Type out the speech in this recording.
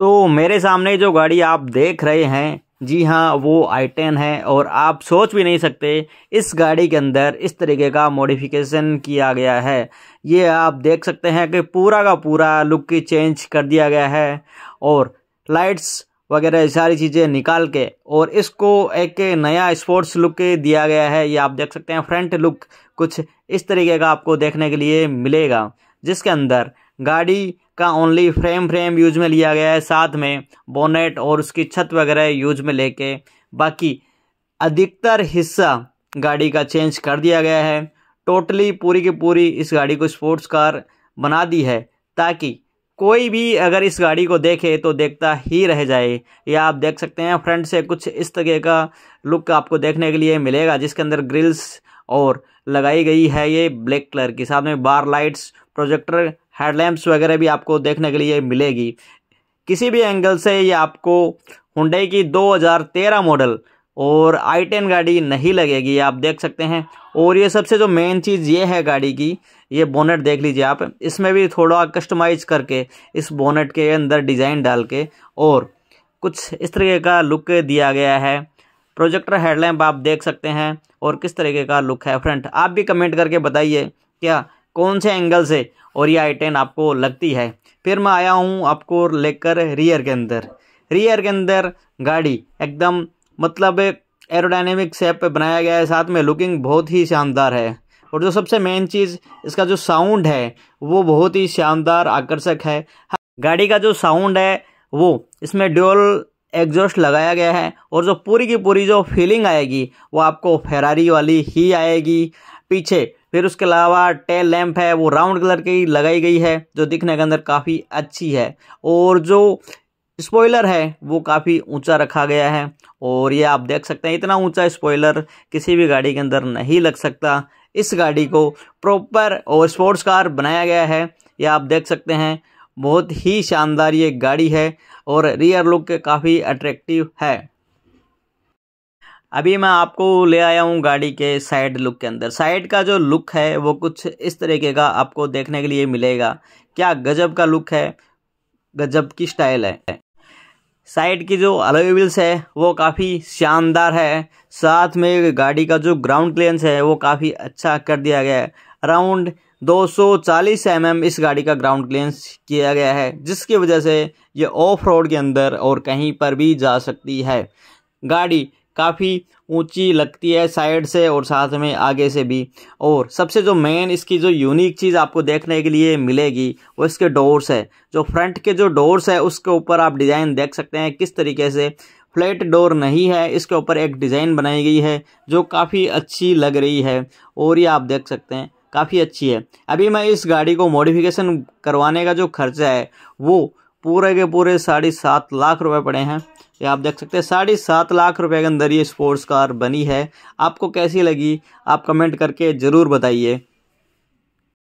तो मेरे सामने जो गाड़ी आप देख रहे हैं जी हाँ वो आई टेन है और आप सोच भी नहीं सकते इस गाड़ी के अंदर इस तरीके का मॉडिफिकेशन किया गया है ये आप देख सकते हैं कि पूरा का पूरा लुक की चेंज कर दिया गया है और लाइट्स वगैरह सारी चीज़ें निकाल के और इसको एक नया स्पोर्ट्स लुक दिया गया है ये आप देख सकते हैं फ्रंट लुक कुछ इस तरीके का आपको देखने के लिए मिलेगा जिसके अंदर गाड़ी का ओनली फ्रेम फ्रेम यूज में लिया गया है साथ में बोनेट और उसकी छत वगैरह यूज में लेके बाकी अधिकतर हिस्सा गाड़ी का चेंज कर दिया गया है टोटली पूरी की पूरी इस गाड़ी को स्पोर्ट्स कार बना दी है ताकि कोई भी अगर इस गाड़ी को देखे तो देखता ही रह जाए या आप देख सकते हैं फ्रंट से कुछ इस तरह का लुक आपको देखने के लिए मिलेगा जिसके अंदर ग्रिल्स और लगाई गई है ये ब्लैक कलर की साथ में बार लाइट्स प्रोजेक्टर हेडलैम्प्स वगैरह भी आपको देखने के लिए मिलेगी किसी भी एंगल से ये आपको हुडई की 2013 मॉडल और आई टेन गाड़ी नहीं लगेगी आप देख सकते हैं और ये सबसे जो मेन चीज़ ये है गाड़ी की ये बोनेट देख लीजिए आप इसमें भी थोड़ा कस्टमाइज करके इस बोनेट के अंदर डिज़ाइन डाल के और कुछ इस तरीके का लुक दिया गया है प्रोजेक्टर हेडलैम्प आप देख सकते हैं और किस तरीके का लुक है फ्रंट आप भी कमेंट करके बताइए क्या कौन से एंगल से और ये आई टेन आपको लगती है फिर मैं आया हूँ आपको लेकर रियर के अंदर रियर के अंदर गाड़ी एकदम मतलब एरोडाइनमिक शेप पे बनाया गया है साथ में लुकिंग बहुत ही शानदार है और जो सबसे मेन चीज़ इसका जो साउंड है वो बहुत ही शानदार आकर्षक है गाड़ी का जो साउंड है वो इसमें ड्यूअल एग्जॉस्ट लगाया गया है और जो पूरी की पूरी जो फीलिंग आएगी वो आपको फेरारी वाली ही आएगी पीछे फिर उसके अलावा टेल लैंप है वो राउंड कलर की लगाई गई है जो दिखने के अंदर काफ़ी अच्छी है और जो स्पॉइलर है वो काफ़ी ऊंचा रखा गया है और ये आप देख सकते हैं इतना ऊंचा स्पॉइलर किसी भी गाड़ी के अंदर नहीं लग सकता इस गाड़ी को प्रॉपर और स्पोर्ट्स कार बनाया गया है ये आप देख सकते हैं बहुत ही शानदार ये गाड़ी है और रियर लुक काफ़ी अट्रैक्टिव है अभी मैं आपको ले आया हूँ गाड़ी के साइड लुक के अंदर साइड का जो लुक है वो कुछ इस तरीके का आपको देखने के लिए मिलेगा क्या गजब का लुक है गजब की स्टाइल है साइड की जो अलॉय है वो काफ़ी शानदार है साथ में गाड़ी का जो ग्राउंड क्लियरेंस है वो काफ़ी अच्छा कर दिया गया है अराउंड 240 mm इस गाड़ी का ग्राउंड क्लियरेंस किया गया है जिसकी वजह से ये ऑफ रोड के अंदर और कहीं पर भी जा सकती है गाड़ी काफ़ी ऊंची लगती है साइड से और साथ में आगे से भी और सबसे जो मेन इसकी जो यूनिक चीज़ आपको देखने के लिए मिलेगी वो इसके डोर्स है जो फ्रंट के जो डोर्स है उसके ऊपर आप डिज़ाइन देख सकते हैं किस तरीके से फ्लैट डोर नहीं है इसके ऊपर एक डिज़ाइन बनाई गई है जो काफ़ी अच्छी लग रही है और ये आप देख सकते हैं काफ़ी अच्छी है अभी मैं इस गाड़ी को मॉडिफिकेशन करवाने का जो खर्चा है वो पूरे के पूरे साढ़े सात लाख रुपए पड़े हैं ये आप देख सकते हैं साढ़े सात लाख रुपए के अंदर ये स्पोर्ट्स कार बनी है आपको कैसी लगी आप कमेंट करके ज़रूर बताइए